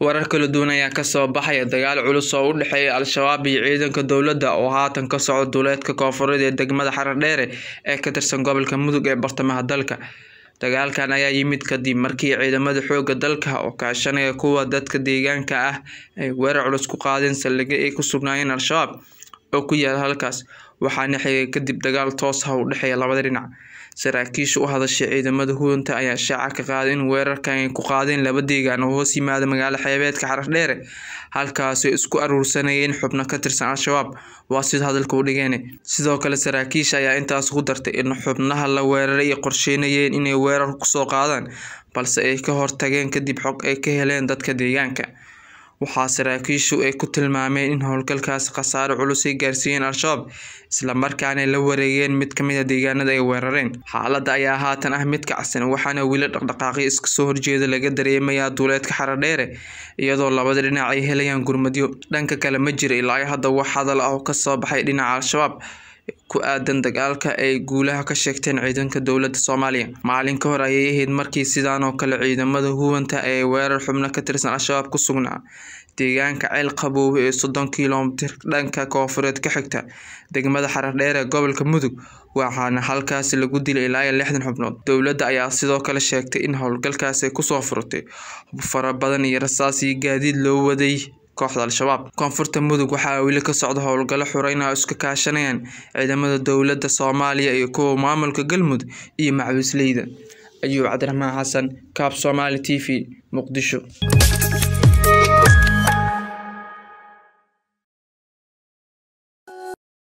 warar kala duwan ayaa kasoo baxaya dagaal culus oo u dhexeeya al-shabaab iyo ciidanka dowladda oo haatan ka soco duleedka koonfureed ee degmada xarardheere ee ka tirsan gobolka mudug ee bartamaha dalka dagaalkan ayaa yimid kadib markii ciidamada xooga dalka oo kaashanaya kuwa dadka deegaanka ah ay weerar culus ku qaadeen saldhigyo ay ku sugnaayeen al-shabaab oo ku yaala halkaas waxaana xigay kadib dagaal toos u dhexeeya labada dhinac saraakiisha u hadashay ciidamada hudanta ayaa shaaca ka qaaday in weerarkan ay ku qaadeen laba deegaan oo hoos yimaada magaalo xeebeedka xarardheere dheere halkaasoo isku aruursanayeen xubno ka tirsan al-shabaab waa sida hadalka u dhigeen sidoo kale saraakiisha ayaa intaas ku dartay in xubnaha la weeraray ay qorsheynayeen inay weerar kusoo qaadaan balse ay ka hortageen kadib xog ay ka heleen dadka deegaanka waxaa saraakiishu ay ku tilmaameen in howlgalkaasi khasaare culus ay gaarsiiyeen al-shabaab islamarkaana la wareegeen mid kamid a ah deegaanada ay weerareen xaaladda ayaa haatan ah mid kacsan waxaana weli dhaqdhaqaaqyo iskasoo horjeeda laga dareemayaa duuleedka xaradheere iyadoo labada dhinac ay helayaan gurmadyo dhanka kale ma jira ilaa hadda wax hadal ah oo soo baxay dhinaca al-shabaab ku aadan dagaalka ay guulaha ka sheegteen ciidanka dowladda soomaaliya maalin ka hor ayay ahayd markii sidaan oo kale ciidamada huwanta ee weerar xubno ka tirsan al-shabaab ku sugnaa deegaanka ceel qaboowe ee soddon kilomitir dhanka koonfureed ka xigta degmada xaradheer ee gobolka mudug waxaana halkaasi lagu dilay ilaa iyo lixdan xubnood dowladda ayaa sidoo kale sheegtay in howlgalkaasi ay kusoo furtay fara badan iyo rasaas iyo gaadiid loo waday kooxda al-shabaab koonfurta mudug waxaa weli ka socda howlgallo xureyna ah iska kaashanayaan ciidamada dowladda soomaaliya iyo kuwa maamulka galmudug iyo macwiisleyda ayuu cabdiraxmaan xasan kaab somaali t v muqdisho